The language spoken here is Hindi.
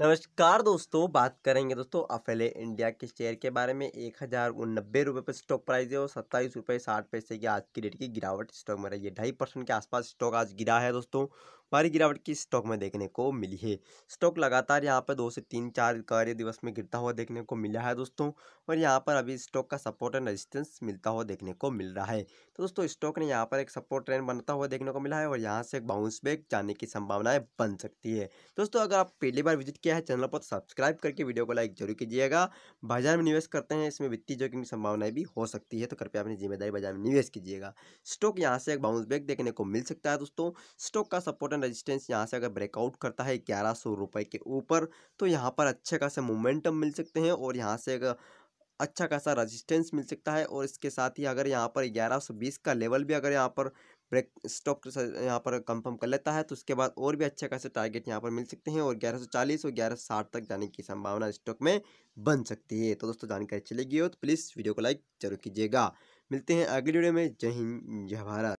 नमस्कार दोस्तों बात करेंगे दोस्तों अफेले इंडिया के शेयर के बारे में एक हज़ार नब्बे रुपये पर स्टॉक प्राइस है और सत्ताईस रुपये साठ पैसे की आज की डेट की गिरावट स्टॉक में रही है ढाई परसेंट के आसपास स्टॉक आज गिरा है दोस्तों भारी गिरावट की स्टॉक में देखने को मिली है स्टॉक लगातार यहाँ पर दो से तीन चार कार्य दिवस में गिरता हुआ देखने को मिला है दोस्तों और यहाँ पर अभी स्टॉक का सपोर्ट एंड रेजिस्टेंस मिलता हुआ देखने को मिल रहा है तो दोस्तों स्टॉक ने यहाँ पर एक सपोर्ट ट्रेंड बनता हुआ देखने को मिला है और यहाँ से एक बाउंस बैक जाने की संभावनाएं बन सकती है दोस्तों अगर आप पहली बार विजिट किया है चैनल पर सब्सक्राइब करके वीडियो को लाइक जरूर कीजिएगा बाजार में निवेश करते हैं इसमें वित्तीय जोखिम की संभावनाएं भी हो सकती है तो कृपया अपनी जिम्मेदारी बाजार में निवेश कीजिएगा स्टॉक यहाँ से एक बाउंस बैक देखने को मिल सकता है दोस्तों स्टॉक का सपोर्ट इंपॉर्टेंट रेजिस्टेंस यहाँ से अगर ब्रेकआउट करता है ग्यारह सौ रुपये के ऊपर तो यहाँ पर अच्छे खासे मोमेंटम मिल सकते हैं और यहाँ से अगर अच्छा खासा रेजिस्टेंस मिल सकता है और इसके साथ ही अगर यहाँ पर ग्यारह सौ बीस का लेवल भी अगर यहाँ पर ब्रेक स्टॉप यहाँ पर कंफर्म कर लेता है तो उसके बाद और भी अच्छे खासे टारगेट यहाँ पर मिल सकते हैं और ग्यारह सौ चालीस और ग्यारह सौ साठ तक जाने की संभावना स्टॉक में बन सकती है तो दोस्तों जानकारी चलेगी हो तो प्लीज़ वीडियो को लाइक जरूर कीजिएगा मिलते हैं अगली वीडियो में जय हिंद जय भारत